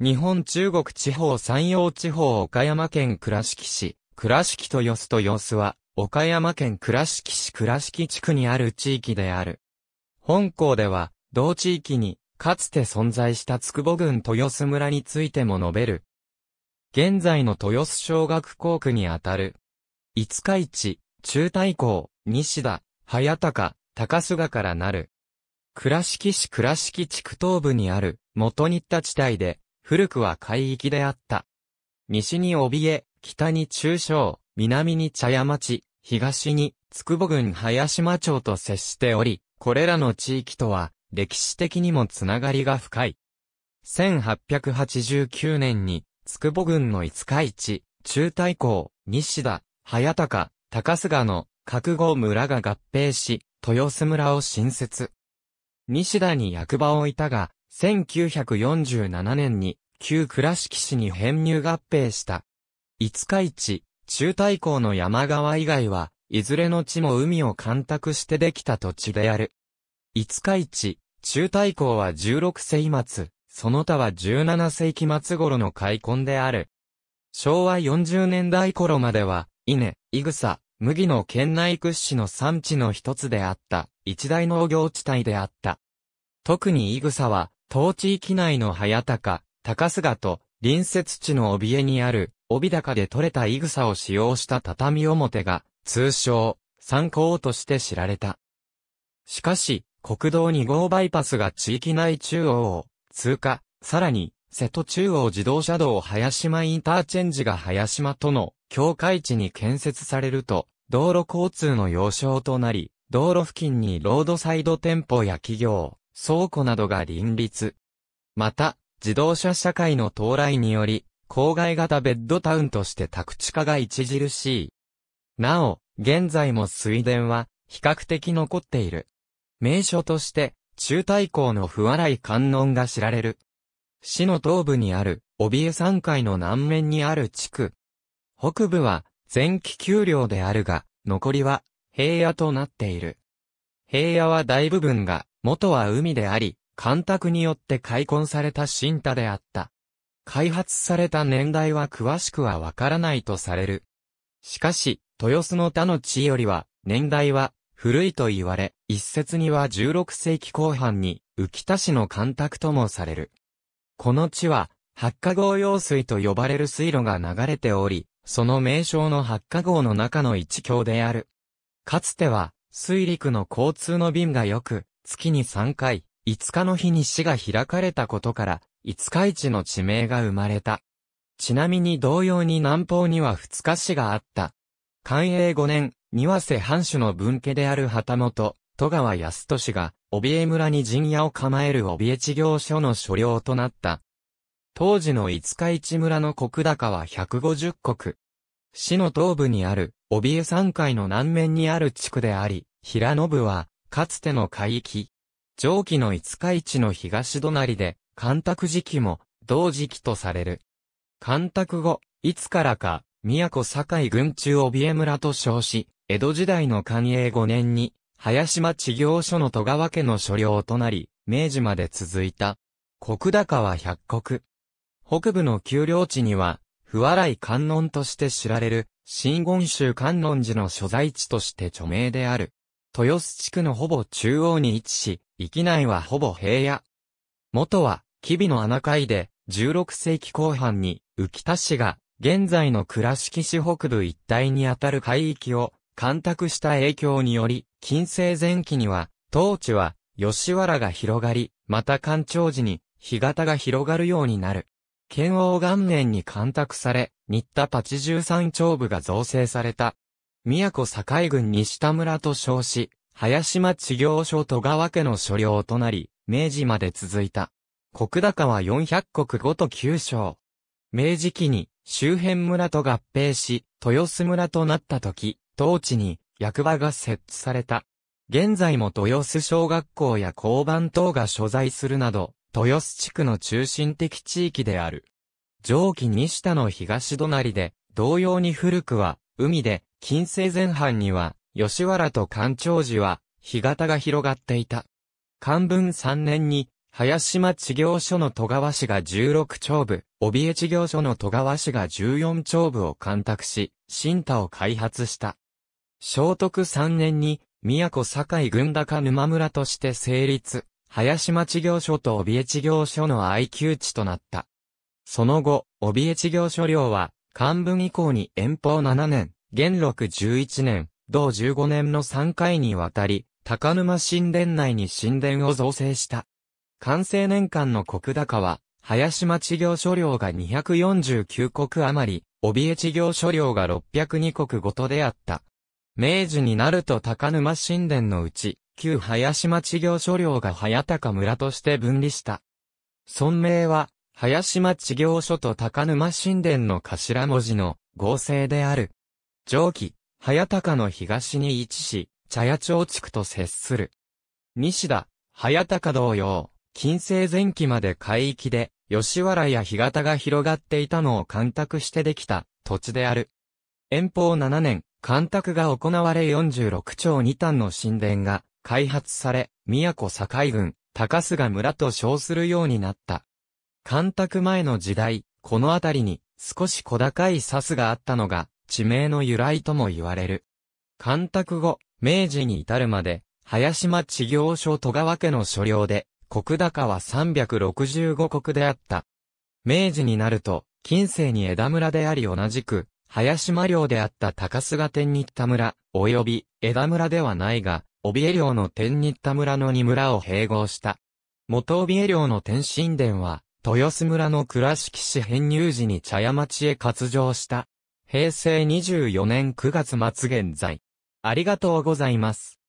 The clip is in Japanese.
日本中国地方山陽地方岡山県倉敷市、倉敷とよすとよすは、岡山県倉敷市倉敷地区にある地域である。本校では、同地域に、かつて存在した筑保郡豊洲村についても述べる。現在の豊洲小学校区にあたる。五日市、中大校、西田、早高、高須賀からなる。倉敷市倉敷地区東部にある、元日田地帯で、古くは海域であった。西に帯江、北に中小、南に茶屋町、東に筑保郡林間町と接しており、これらの地域とは歴史的にもつながりが深い。1889年に筑保郡の五日市、中大港、西田、早高、高須賀の各悟村が合併し、豊洲村を新設。西田に役場をいたが、1947年に旧倉敷市に編入合併した。五日市、中大港の山川以外は、いずれの地も海を干拓してできた土地である。五日市、中大港は16世紀末、その他は17世紀末頃の開墾である。昭和40年代頃までは、稲、イグサ、麦の県内屈指の産地の一つであった、一大農業地帯であった。特にイグサは、当地域内の早高、高須賀と隣接地の帯江にある、帯高で取れたイグサを使用した畳表が、通称、参考として知られた。しかし、国道2号バイパスが地域内中央を通過、さらに、瀬戸中央自動車道林間インターチェンジが林間との境界地に建設されると、道路交通の要衝となり、道路付近にロードサイド店舗や企業、倉庫などが林立。また、自動車社会の到来により、郊外型ベッドタウンとして宅地化が著しい。なお、現在も水田は比較的残っている。名所として、中大港の不洗い観音が知られる。市の東部にある、帯江山海の南面にある地区。北部は、前期丘陵であるが、残りは、平野となっている。平野は大部分が、元は海であり、干拓によって開墾された新田であった。開発された年代は詳しくはわからないとされる。しかし、豊洲の他の地よりは、年代は古いと言われ、一説には16世紀後半に、浮田市の干拓ともされる。この地は、八火号用水と呼ばれる水路が流れており、その名称の八火号の中の一橋である。かつては、水陸の交通の便がよく、月に3回、5日の日に市が開かれたことから、五日市の地名が生まれた。ちなみに同様に南方には二日市があった。寛永5年、庭瀬藩主の分家である旗本、戸川康俊が、帯江村に陣屋を構える帯江地業所の所領となった。当時の五日市村の国高は150国。市の東部にある、帯江山海の南面にある地区であり、平野部は、かつての海域、上記の五日市の東隣で、干拓時期も、同時期とされる。干拓後、いつからか、都堺郡中帯江村と称し、江戸時代の寛永五年に、林町行所の戸川家の所領となり、明治まで続いた。国高は百国。北部の丘陵地には、不洗観音として知られる、真言宗観音寺の所在地として著名である。豊洲地区のほぼ中央に位置し、域内はほぼ平野。元は、吉備の穴海で、16世紀後半に、浮田市が、現在の倉敷市北部一帯にあたる海域を、干拓した影響により、近世前期には、当地は、吉原が広がり、また干潮時に、干潟が広がるようになる。県王元年に干拓され、新田八十三町部が造成された。宮古境郡西田村と称し、林間地行所戸川家の所領となり、明治まで続いた。国高は400国ごと9章。明治期に周辺村と合併し、豊洲村となった時、当地に役場が設置された。現在も豊洲小学校や交番等が所在するなど、豊洲地区の中心的地域である。上記西田の東隣で、同様に古くは海で、近世前半には、吉原と干潮時は、干潟が広がっていた。漢文3年に、林島地行所の戸川氏が16丁部、帯江地行所の戸川氏が14丁部を干拓し、新田を開発した。聖徳3年に、宮古堺郡高沼村として成立、林島地行所と帯江地行所の愛宮地となった。その後、帯江地行所領は、漢文以降に遠方7年、元禄11年、同15年の3回にわたり、高沼神殿内に神殿を造成した。完成年間の国高は、林島地業所領が249国余り、帯江地業所領が602国ごとであった。明治になると高沼神殿のうち、旧林島地業所領が早高村として分離した。村名は、林地行所と高沼神殿の頭文字の合成である。上記、早高の東に位置し、茶屋町地区と接する。西田、早高同様、近世前期まで海域で、吉原や干潟が広がっていたのを干拓してできた土地である。遠方7年、干拓が行われ46町2端の神殿が開発され、宮古堺郡、高須賀村と称するようになった。干拓前の時代、この辺りに少し小高いサスがあったのが地名の由来とも言われる。干拓後、明治に至るまで、林間地行所戸川家の所領で、国高は365国であった。明治になると、近世に枝村であり同じく、林間領であった高須賀天日田村、及び枝村ではないが、帯江領の天日田村の二村を併合した。元帯江領の天神殿は、豊洲村の倉敷市編入時に茶屋町へ活動した。平成24年9月末現在。ありがとうございます。